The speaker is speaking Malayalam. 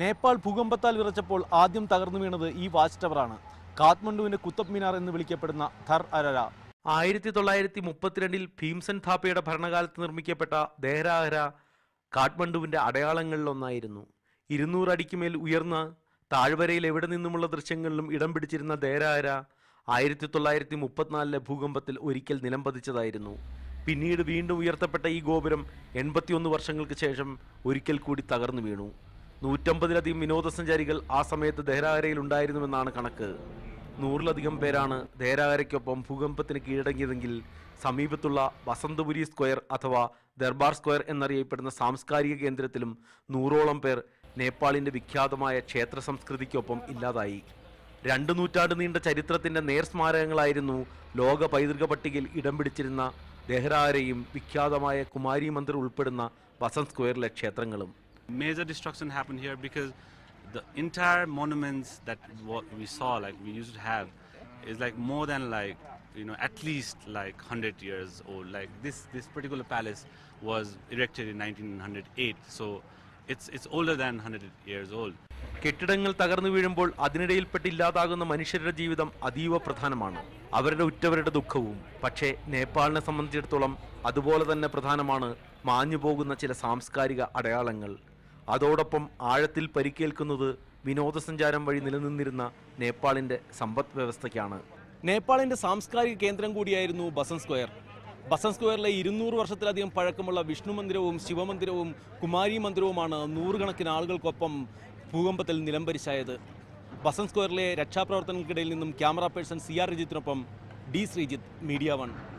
നേപ്പാൾ ഭൂകമ്പത്താൽ വിറച്ചപ്പോൾ ആദ്യം തകർന്നു വീണത് ഈ വാച്ച് ടവറാണ് കാത്മണ്ഡുവിന്റെ കുത്തബ് മിനാർ എന്ന് വിളിക്കപ്പെടുന്ന ധർ അരര ആയിരത്തി തൊള്ളായിരത്തി മുപ്പത്തിരണ്ടിൽ ഭീംസൻ ഥാപ്പയുടെ ഭരണകാലത്ത് നിർമ്മിക്കപ്പെട്ട ദേഹരാഹര കാഠ്മണ്ഡുവിന്റെ അടയാളങ്ങളിലൊന്നായിരുന്നു ഇരുന്നൂറടിക്ക് മേൽ ഉയർന്ന താഴ്വരയിൽ എവിടെ നിന്നുമുള്ള ദൃശ്യങ്ങളിലും ഇടം പിടിച്ചിരുന്ന ദേരാര ആയിരത്തി തൊള്ളായിരത്തി മുപ്പത്തിനാലിലെ ഭൂകമ്പത്തിൽ ഒരിക്കൽ നിലംപതിച്ചതായിരുന്നു പിന്നീട് വീണ്ടും ഉയർത്തപ്പെട്ട ഈ ഗോപുരം എൺപത്തിയൊന്ന് വർഷങ്ങൾക്ക് ശേഷം ഒരിക്കൽ കൂടി തകർന്നു വീണു നൂറ്റമ്പതിലധികം വിനോദസഞ്ചാരികൾ ആ സമയത്ത് ദേഹരാകരയിൽ ഉണ്ടായിരുന്നുവെന്നാണ് കണക്ക് നൂറിലധികം പേരാണ് ദേഹരാകരയ്ക്കൊപ്പം ഭൂകമ്പത്തിന് കീഴടങ്ങിയതെങ്കിൽ സമീപത്തുള്ള വസന്തപുരി സ്ക്വയർ അഥവാ ദർബാർ സ്ക്വയർ എന്നറിയപ്പെടുന്ന സാംസ്കാരിക കേന്ദ്രത്തിലും നൂറോളം പേർ നേപ്പാളിൻ്റെ വിഖ്യാതമായ ക്ഷേത്ര സംസ്കൃതിക്കൊപ്പം ഇല്ലാതായി രണ്ട് നൂറ്റാണ്ട് നീണ്ട ചരിത്രത്തിൻ്റെ സ്മാരകങ്ങളായിരുന്നു ലോക പൈതൃക പട്ടികയിൽ ഇടം പിടിച്ചിരുന്ന ദെഹ്റാരയും വിഖ്യാതമായ കുമാരി മന്ദിർ ഉൾപ്പെടുന്ന വസന്ത് സ്ക്വയറിലെ ക്ഷേത്രങ്ങളും Major destruction happened here because the entire monuments that what we saw, like we used to have, is like more than like you know at least like 100 years old. Like this this particular palace was erected in 1908, so it's it's older than 100 years old. കെട്ടിടങ്ങൾ തകർന്നു വീഴുമ്പോൾ അതിനിടയിൽപ്പെട്ട് ഇല്ലാതാകുന്ന മനുഷ്യരുടെ ജീവിതം അതീവ പ്രധാനമാണ് അവരുടെ ഉറ്റവരുടെ ദുഃഖവും പക്ഷേ നേപ്പാളിനെ സംബന്ധിച്ചിടത്തോളം അതുപോലെ തന്നെ പ്രധാനമാണ് മാഞ്ഞുപോകുന്ന ചില സാംസ്കാരിക അടയാളങ്ങൾ അതോടൊപ്പം ആഴത്തിൽ പരിക്കേൽക്കുന്നത് വിനോദസഞ്ചാരം വഴി നിലനിന്നിരുന്ന നേപ്പാളിൻ്റെ സമ്പദ് വ്യവസ്ഥയ്ക്കാണ് നേപ്പാളിൻ്റെ സാംസ്കാരിക കേന്ദ്രം കൂടിയായിരുന്നു ബസൻ സ്ക്വയർ ബസൻ സ്ക്വയറിലെ ഇരുന്നൂറ് വർഷത്തിലധികം പഴക്കമുള്ള വിഷ്ണു മന്ദിരവും ശിവമന്ദിരവും കുമാരി മന്ദിരവുമാണ് നൂറുകണക്കിന് ആളുകൾക്കൊപ്പം ഭൂകമ്പത്തിൽ നിലംപരിശായത് ബസൻ സ്ക്വയറിലെ രക്ഷാപ്രവർത്തനങ്ങൾക്കിടയിൽ നിന്നും ക്യാമറ പേഴ്സൺ സി ആർ രജിത്തിനൊപ്പം ഡി ശ്രീജിത്ത് മീഡിയ വൺ